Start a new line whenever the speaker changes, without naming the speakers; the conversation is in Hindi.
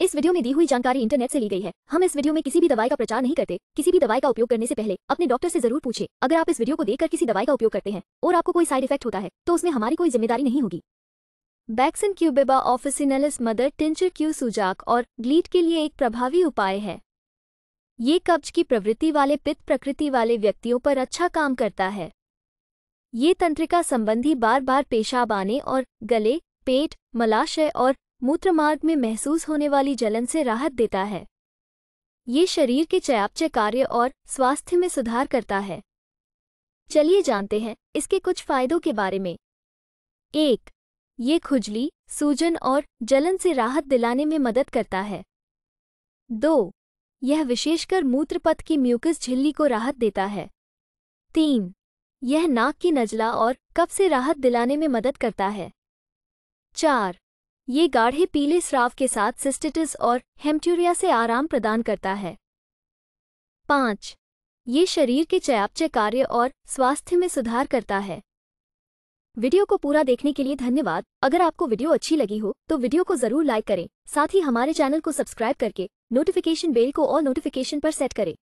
इस वीडियो में दी हुई जानकारी इंटरनेट से ली गई है हम इस वीडियो में किसी भी दवाई का प्रचार नहीं करते किसी भी दवाई का उपयोग करने से पहले अपने डॉक्टर से जरूर पूछे अगर आप इस वीडियो को देखकर किसी दवाई का उपयोग करते हैं और आपको कोई साइड इफेक्ट होता है तो उसमें हमारी कोई जिम्मेदारी नहीं होगी Bakson cubeba officinalis mother tincture Q सुजाक और ग्लीट के लिए एक प्रभावी उपाय है ये कब्ज की प्रवृत्ति वाले पित्त प्रकृति वाले व्यक्तियों पर अच्छा काम करता है ये तंत्रिका संबंधी बार बार पेशाब आने और गले पेट मलाशय और मूत्रमार्ग में महसूस होने वाली जलन से राहत देता है ये शरीर के चयापचय कार्य और स्वास्थ्य में सुधार करता है चलिए जानते हैं इसके कुछ फायदों के बारे में एक ये खुजली सूजन और जलन से राहत दिलाने में मदद करता है दो यह विशेषकर मूत्रपथ की म्यूकस झिल्ली को राहत देता है तीन यह नाक की नजला और कफ से राहत दिलाने में मदद करता है चार ये गाढ़े पीले स्राव के साथ सिस्टिटिस और हेमट्यूरिया से आराम प्रदान करता है पाँच ये शरीर के चयापचय कार्य और स्वास्थ्य में सुधार करता है वीडियो को पूरा देखने के लिए धन्यवाद अगर आपको वीडियो अच्छी लगी हो तो वीडियो को जरूर लाइक करें साथ ही हमारे चैनल को सब्सक्राइब करके नोटिफिकेशन बेल को और नोटिफिकेशन पर सेट करें